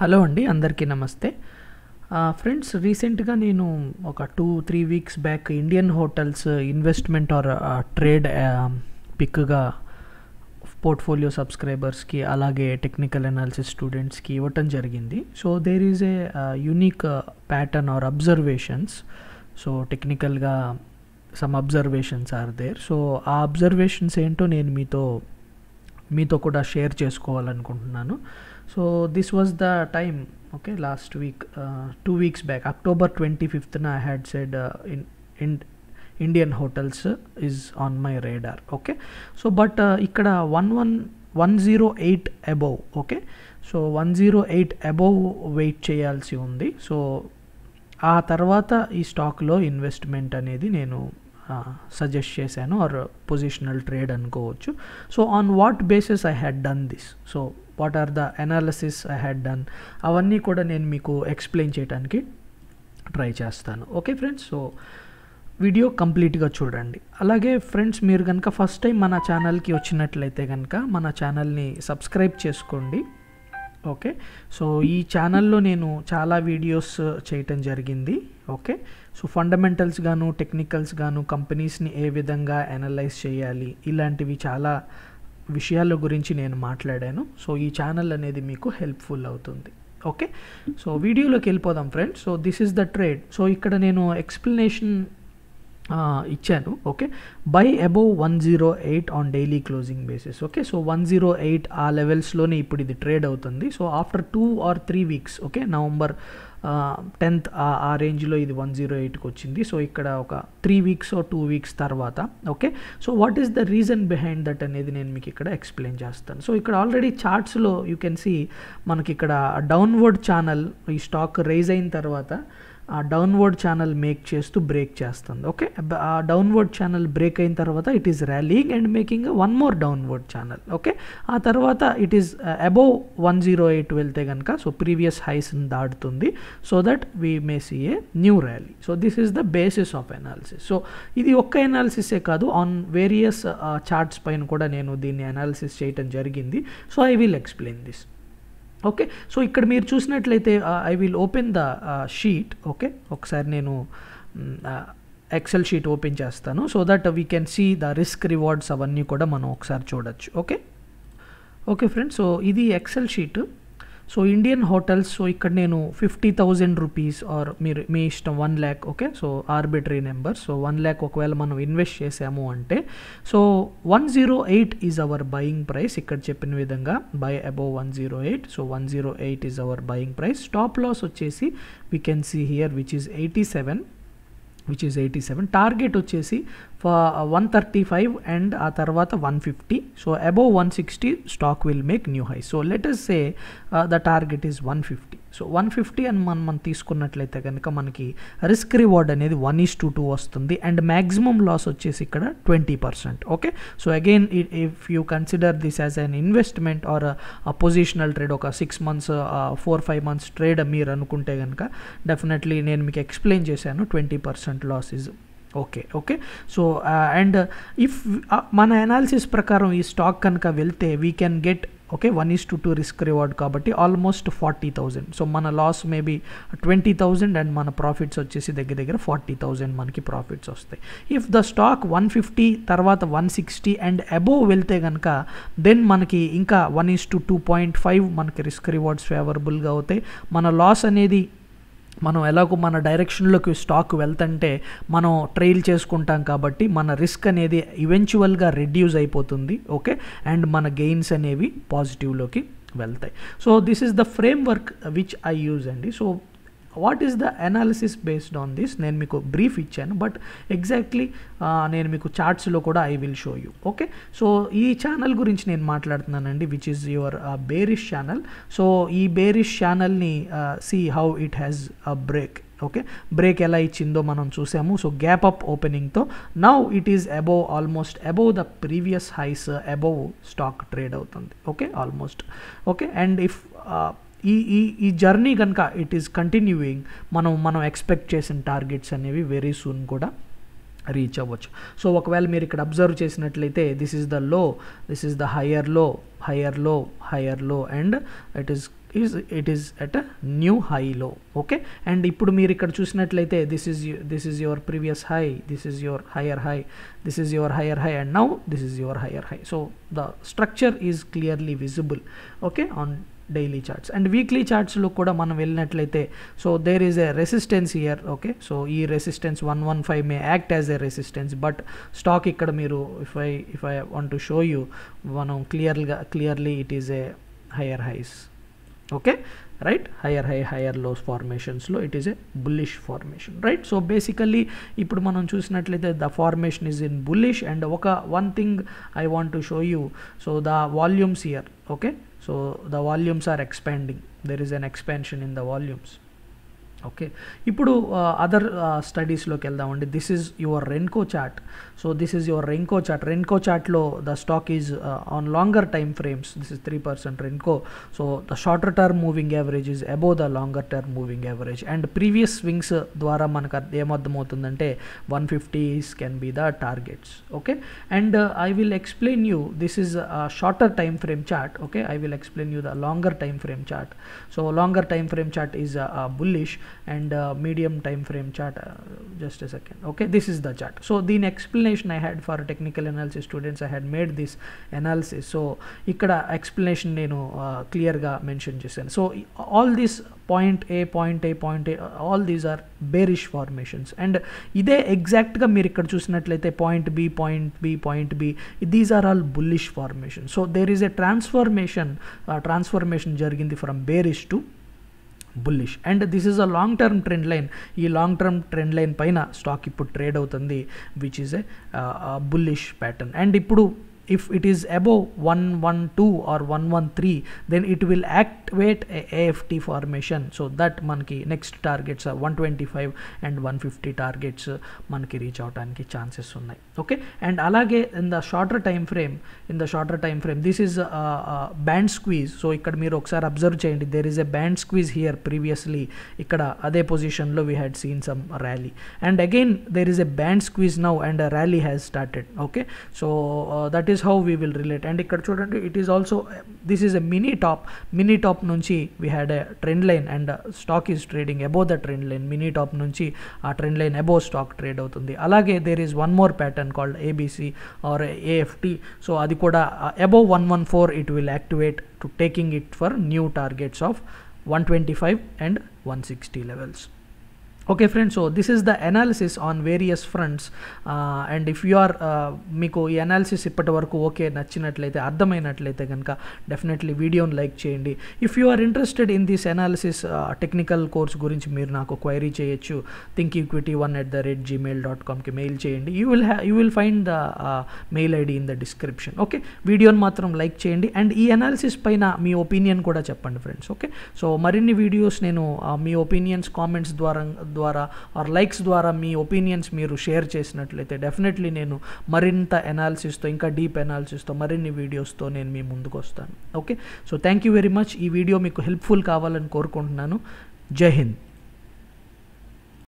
hello అండి అందరికీ నమస్తే ఫ్రెండ్స్ రీసెంట్గా నేను ఒక two three weeks back Indian hotels investment or trade పిక్గా పోర్ట్ఫోలియో సబ్స్క్రైబర్స్కి అలాగే టెక్నికల్ అనాలిసిస్ స్టూడెంట్స్కి ఇవ్వటం జరిగింది so there is a unique pattern or observations so టెక్నికల్గా some observations are there so ఆ అబ్జర్వేషన్స్ ఏంటో నేను మీతో మీతో కూడా షేర్ చేసుకోవాలనుకుంటున్నాను so this was the time okay last week uh, two weeks back october 25th na i had said uh, in, in indian hotels uh, is on my radar okay so but uh, ikkada 11108 above okay so one zero eight above wait చేయాల్సి ఉంది so ఆ తర్వాత ఈ స్టాక్లో investment అనేది నేను suggest చేశాను or positional trade అనుకోవచ్చు so on what basis I had done this so what are the analysis I had done అవన్నీ కూడా నేను మీకు ఎక్స్ప్లెయిన్ చేయడానికి ట్రై చేస్తాను ఓకే ఫ్రెండ్స్ సో వీడియో కంప్లీట్గా చూడండి అలాగే ఫ్రెండ్స్ మీరు కనుక ఫస్ట్ టైం మన ఛానల్కి వచ్చినట్లయితే కనుక మన ఛానల్ని సబ్స్క్రైబ్ చేసుకోండి ఓకే సో ఈ ఛానల్లో నేను చాలా వీడియోస్ చేయటం జరిగింది ఓకే సో ఫండమెంటల్స్ గాను టెక్నికల్స్ గాను కంపెనీస్ని ఏ విధంగా అనలైజ్ చేయాలి ఇలాంటివి చాలా విషయాల గురించి నేను మాట్లాడాను సో ఈ ఛానల్ అనేది మీకు హెల్ప్ఫుల్ అవుతుంది ఓకే సో వీడియోలోకి వెళ్ళిపోదాం friends so this is the trade so ఇక్కడ నేను ఎక్స్ప్లెనేషన్ ఇచ్చాను okay buy above one zero eight on daily closing basis okay so one zero eight ఆ లెవెల్స్లోనే ఇప్పుడు ఇది ట్రేడ్ అవుతుంది so after two or three weeks okay November tenth ఆ రేంజ్లో ఇది వన్ జీరో ఎయిట్కి వచ్చింది సో ఇక్కడ ఒక త్రీ వీక్స్ టూ వీక్స్ తర్వాత okay so what is the reason behind that అనేది నేను మీకు ఇక్కడ ఎక్స్ప్లెయిన్ చేస్తాను సో ఇక్కడ ఆల్రెడీ చార్ట్స్లో యూ కెన్ సీ మనకి ఇక్కడ డౌన్వర్డ్ ఛానల్ ఈ స్టాక్ రైజ్ అయిన తర్వాత డౌన్వర్డ్ ఛానల్ మేక్ చేస్తూ బ్రేక్ చేస్తుంది ఓకే ఆ డౌన్వర్డ్ ఛానల్ బ్రేక్ అయిన తర్వాత it is rallying and making one more downward channel okay ఆ తర్వాత it is above one zero eight వెళ్తే కనుక సో ప్రీవియస్ హైస్ని దాడుతుంది so that we may see a new rally so this is the basis of analysis so ఇది ఒక్క ఎనాలిసిసే కాదు on various charts పైన కూడా నేను దీన్ని అనాలిసిస్ చేయటం జరిగింది so I will explain this okay so ఇక్కడ మీరు చూసినట్లయితే I will open the sheet okay ఒకసారి నేను ఎక్సెల్ షీట్ ఓపెన్ చేస్తాను so that we can see the risk rewards అవన్నీ కూడా మనం ఒకసారి చూడొచ్చు ఓకే ఓకే ఫ్రెండ్స్ సో ఇది excel sheet so Indian hotels so ఇక్కడ నేను ఫిఫ్టీ థౌజండ్ రూపీస్ ఆర్ మీరు మీ ఇష్టం one lakh okay so arbitrary number so one lakh ఒకవేళ మనం ఇన్వెస్ట్ చేసాము అంటే so one zero eight is our buying price ఇక్కడ చెప్పిన విధంగా buy above one zero eight so one zero eight is our buying price stop loss వచ్చేసి we can see here which is eighty seven which is eighty seven target వచ్చేసి one thirty five and ఆ తర్వాత one fifty so above one sixty stock will make new high so let's say the target is one fifty so one fifty అని మనం మనం తీసుకున్నట్లయితే కనుక మనకి risk reward అనేది వన్ ఈస్ టు టూ వస్తుంది అండ్ మ్యాక్సిమం లాస్ వచ్చేసి ఇక్కడ twenty percent okay so again if you consider this as an investment or positional trade ఒక six months four five months trade మీరు అనుకుంటే కనుక డెఫినెట్లీ నేను మీకు ఎక్స్ప్లెయిన్ చేశాను twenty percent loss is okay okay so and if మన analysis ప్రకారం ఈ స్టాక్ కనుక వెళ్తే we can get okay one is to two risk reward కాబట్టి ఆల్మోస్ట్ ఫార్టీ థౌజండ్ సో మన loss maybe twenty thousand and మన profits వచ్చేసి దగ్గర దగ్గర ఫార్టీ థౌజండ్ మనకి ప్రాఫిట్స్ వస్తాయి if the stock one fifty తర్వాత వన్ సిక్స్టీ అండ్ అబోవ్ వెళ్తే కనుక దెన్ మనకి ఇంకా one is to two point five మనకి రిస్క్ రివార్డ్స్ ఫేవరబుల్గా అవుతాయి మన లాస్ అనేది మనం ఎలాగో మన డైరెక్షన్లోకి స్టాక్ వెళ్తంటే మనం ట్రైల్ చేసుకుంటాం కాబట్టి మన రిస్క్ అనేది ఈవెన్చువల్గా రెడ్యూస్ అయిపోతుంది ఓకే అండ్ మన గెయిన్స్ అనేవి పాజిటివ్లోకి వెళ్తాయి so this is the framework which I use అండి so what is the analysis based on this నేను మీకు బ్రీఫ్ ఇచ్చాను బట్ ఎగ్జాక్ట్లీ నేను మీకు చార్ట్స్లో కూడా I will show you okay so ఈ ఛానల్ గురించి నేను మాట్లాడుతున్నానండి which is your bearish channel so ఈ బేరిష్ ఛానల్ని see how it has a break okay break ఎలా ఇచ్చిందో మనం చూసాము సో గ్యాప్ అప్ ఓపెనింగ్తో now it is above almost above the previous highs above stock trade అవుతుంది okay almost okay and if ఈ ఈ ఈ జర్నీ కనుక ఇట్ ఈస్ కంటిన్యూయింగ్ మనం మనం ఎక్స్పెక్ట్ చేసిన టార్గెట్స్ అనేవి వెరీ సూన్ కూడా రీచ్ అవ్వచ్చు సో ఒకవేళ మీరు ఇక్కడ అబ్జర్వ్ చేసినట్లయితే this is the low this is the higher low higher low higher low and it is is it is at a new హైలో ఓకే అండ్ ఇప్పుడు మీరు ఇక్కడ చూసినట్లయితే this is this is your previous high this is your higher high this is your higher high and now this is your higher high so the structure is clearly visible okay on daily charts and weekly చార్ట్స్లో కూడా మనం వెళ్ళినట్లయితే so there is a resistance here okay so ఈ resistance one one five may act as a resistance but stock ఇక్కడ మీరు if I if I want to show you మనం క్లియర్గా clearly it is a higher highs okay right higher high higher lows ఫార్మేషన్స్లో it is a bullish formation right so basically ఇప్పుడు మనం చూసినట్లయితే the formation is in bullish and ఒక one thing I want to show you so the volumes here okay so the volumes are expanding there is an expansion in the volumes okay ఇప్పుడు other స్టడీస్లోకి వెళ్దామండి this is your renko chart so this is your renko chart renko చార్ట్లో the stock is on longer time frames this is three percent renko so the shorter term moving average is above the longer term moving average and previous swings ద్వారా మనకు ఏమర్థమవుతుందంటే one fifties can be the targets okay and I will explain you this is shorter time frame chart okay I will explain you the longer time frame chart so longer time frame chart is bullish and uh, medium time frame chart uh, just a second okay this is the chart so the explanation i had for technical analysis students i had made this analysis so ikkada explanation nenu uh, clear ga mention chesaను so all this point A point A point A all these are bearish formations and ఇదే ఎగ్జాక్ట్గా మీరు ఇక్కడ చూసినట్లయితే point B point B point B these are all bullish formation so there is a transformation transformation జరిగింది from bearish to bullish and this is a long term trend line ఈ long term trend line పైన stock ఇప్పుడు trade అవుతుంది which is a bullish pattern and ఇప్పుడు if it is above 112 or 113 then it will activate aft formation so that monkey next targets are 125 and 150 targets uh, monkey reach out and chances okay and alage in the shorter time frame in the shorter time frame this is a, band squeeze so ikkada meer ok observe there is a band squeeze here previously ikkada ade position lo we had seen some rally and again there is a band squeeze now and a rally has started okay so uh, that is is how we will relate and ఇక్కడ చూడండి it is also this is a mini top mini top నుంచి we had a trend line and stock is trading above the trend line mini top నుంచి ఆ trend line above stock trade అవుతుంది అలాగే there is one more pattern called ABC or AFT so అది కూడా above 114 it will activate to taking it for new targets of 125 and 160 levels okay friends so this is the analysis on various fronts and if you are మీకు ఈ analysis ఇప్పటి వరకు okay నచ్చినట్లయితే అర్థమైనట్లయితే కనుక definitely వీడియోని like చేయండి if you are interested in this analysis technical course గురించి మీరు నాకు క్వైరీ చేయొచ్చు think equity one at the rate Gmail dot కామ్కి మెయిల్ చేయండి you will you will find the mail ID in the description okay వీడియోని మాత్రం like చేయండి and ఈ అనాలిసిస్ పైన మీ ఒపీనియన్ కూడా చెప్పండి ఫ్రెండ్స్ ఓకే సో మరిన్ని వీడియోస్ నేను uh, మీ ఒపీనియన్స్ కామెంట్స్ ద్వారా ద్వారా ఆర్ లైక్స్ ద్వారా మీ ఒపీనియన్స్ మీరు షేర్ చేసినట్లయితే డెఫినెట్లీ నేను మరింత ఎనాలిసిస్తో ఇంకా డీప్ ఎనాలిసిస్తో మరిన్ని వీడియోస్తో నేను మీ ముందుకు వస్తాను okay so thank you very much ఈ వీడియో మీకు హెల్ప్ఫుల్ కావాలని కోరుకుంటున్నాను జై హింద్